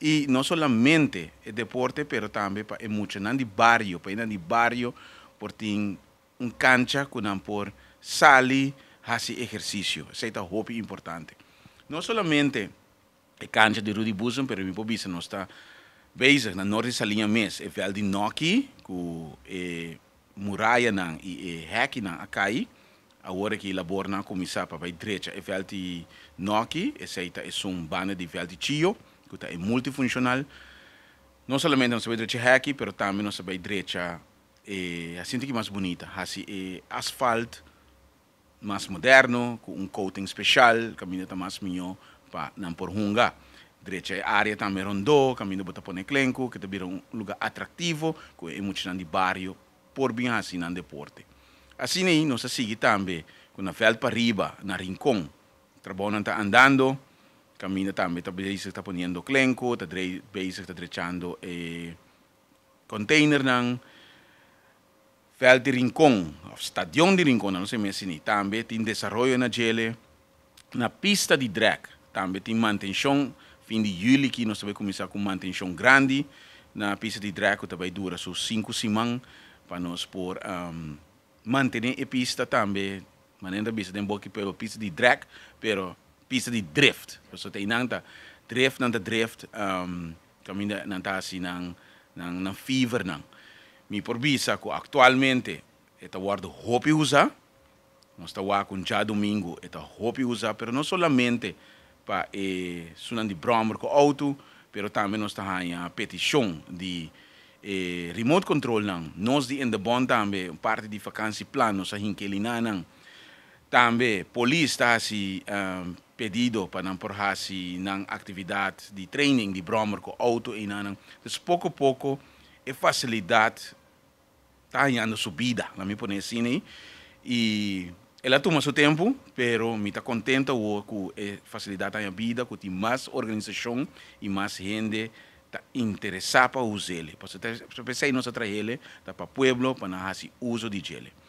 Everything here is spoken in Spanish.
y no solamente es deporte, pero también es mucho, no barrio, para pues, un barrio, por tem un cancha que não por sali y hacer esa es una hobby importante. solamente solamente el cancha de Rudy pero también meu ver no está en na norte de mes, e al di noki ku e eh, muralla nan e eh, e heki nan ahora que que la borna comienza para la derecha, el al de noki, es un un bana de vel di chio es multifuncional. no solamente não sabe direita aqui, pero também não sabe direita a eh, assim que más bonita. Assim, eh, asfalto más moderno, con un coating especial, caminho está más mío para no por hunga. Direita é área também rondó, caminho para pôr clenco, que te é un lugar atractivo, con emocionante eh, barrio, por bem así en deporte. Así nos nós sigue também, com a para riba, na rincão. está andando, Camina também está bezig, está poniendo clenco, está bezig, está trechando eh, container nan. Veld de Rincón, of Stadion de Rincón, não sei se é também tem desenvolvimento na gele, na pista de drag, também tem manutenção, fim de julho que nós vamos começar com manutenção grande, la pista de drag também dura só cinco semanas, para nós por um, ehm, manter a pista também, maneira da pista, tem um pouco pela pista de drag, pero pista de drift. So tainang ta drift nang ta drift um, kami na nang tasi nang nang nang fever nang. Mi porbisa ko actualmente eta guardo hopi usa. ta tá com já domingo eta hopi usa, pero no solamente pa e eh, sunan di Brommer ko auto, pero também nos ta hanya petition di eh, remote control nang. nos di in the bond também parte di vakansieplan nós sa hinkelina nang. também polícia está a se um, pedido para não por assim na atividade de training de Bromer com auto e não então pouco a pouco é facilidade está em subida na minha opinião né? e ela toma seu tempo, pero me está contenta com a facilidade da vida, com mais organização e mais gente está interessada para usar ele. Para você pensar em nós trazer ele para o povo, para nós fazer uso de ele.